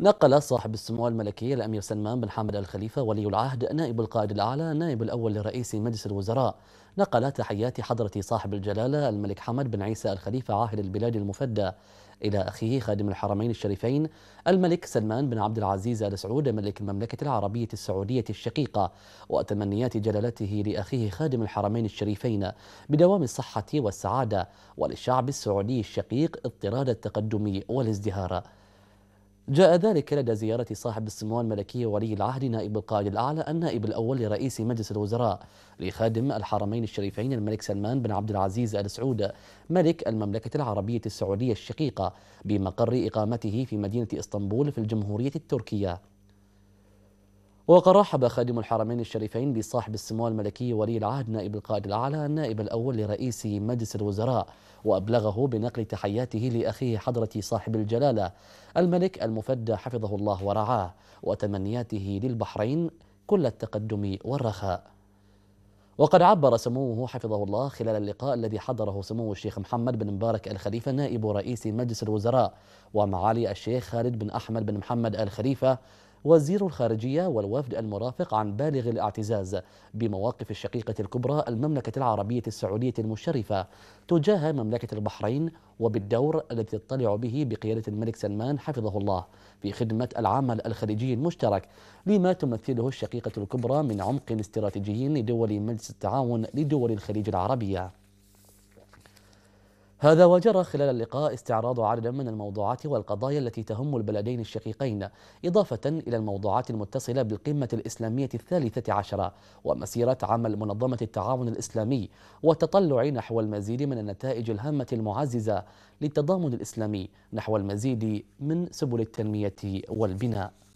نقل صاحب السمو الملكي الأمير سلمان بن حمد الخليفة ولي العهد نائب القائد الأعلى نائب الأول لرئيس مجلس الوزراء نقل تحيات حضرة صاحب الجلالة الملك حمد بن عيسى الخليفة عاهل البلاد المفدى إلى أخيه خادم الحرمين الشريفين الملك سلمان بن عبد العزيز آل سعود ملك المملكة العربية السعودية الشقيقة وتمنيات جلالته لأخيه خادم الحرمين الشريفين بدوام الصحة والسعادة وللشعب السعودي الشقيق اضطراد التقدم والازدهار جاء ذلك لدى زيارة صاحب السمو الملكي ولي العهد نائب القائد الأعلى النائب الأول لرئيس مجلس الوزراء لخادم الحرمين الشريفين الملك سلمان بن عبد العزيز آل سعود ملك المملكة العربية السعودية الشقيقة بمقر إقامته في مدينة إسطنبول في الجمهورية التركية وقد رحب خادم الحرمين الشريفين بصاحب السمو الملكي ولي العهد نائب القائد الأعلى النائب الأول لرئيس مجلس الوزراء وأبلغه بنقل تحياته لأخيه حضرة صاحب الجلالة الملك المفدى حفظه الله ورعاه وتمنياته للبحرين كل التقدم والرخاء وقد عبر سموه حفظه الله خلال اللقاء الذي حضره سمو الشيخ محمد بن مبارك الخليفة نائب رئيس مجلس الوزراء ومعالي الشيخ خالد بن أحمد بن محمد الخليفة وزير الخارجية والوفد المرافق عن بالغ الاعتزاز بمواقف الشقيقة الكبرى المملكة العربية السعودية المشرفة تجاه مملكة البحرين وبالدور التي تطلع به بقيادة الملك سلمان حفظه الله في خدمة العمل الخليجي المشترك لما تمثله الشقيقة الكبرى من عمق استراتيجي لدول مجلس التعاون لدول الخليج العربية هذا وجرى خلال اللقاء استعراض عدد من الموضوعات والقضايا التي تهم البلدين الشقيقين إضافة إلى الموضوعات المتصلة بالقمة الإسلامية الثالثة عشرة ومسيرة عمل منظمة التعاون الإسلامي والتطلع نحو المزيد من النتائج الهامة المعززة للتضامن الإسلامي نحو المزيد من سبل التنمية والبناء